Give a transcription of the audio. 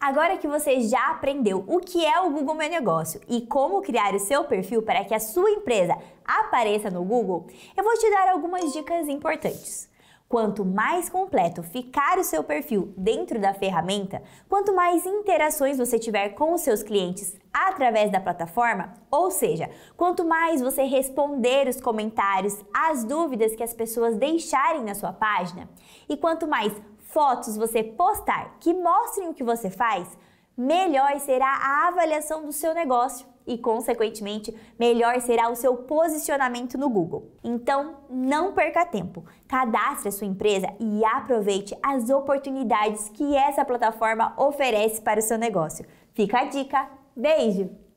Agora que você já aprendeu o que é o Google Meu Negócio e como criar o seu perfil para que a sua empresa apareça no Google, eu vou te dar algumas dicas importantes. Quanto mais completo ficar o seu perfil dentro da ferramenta, quanto mais interações você tiver com os seus clientes através da plataforma, ou seja, quanto mais você responder os comentários, as dúvidas que as pessoas deixarem na sua página, e quanto mais fotos você postar que mostrem o que você faz, melhor será a avaliação do seu negócio e, consequentemente, melhor será o seu posicionamento no Google. Então, não perca tempo. Cadastre a sua empresa e aproveite as oportunidades que essa plataforma oferece para o seu negócio. Fica a dica. Beijo!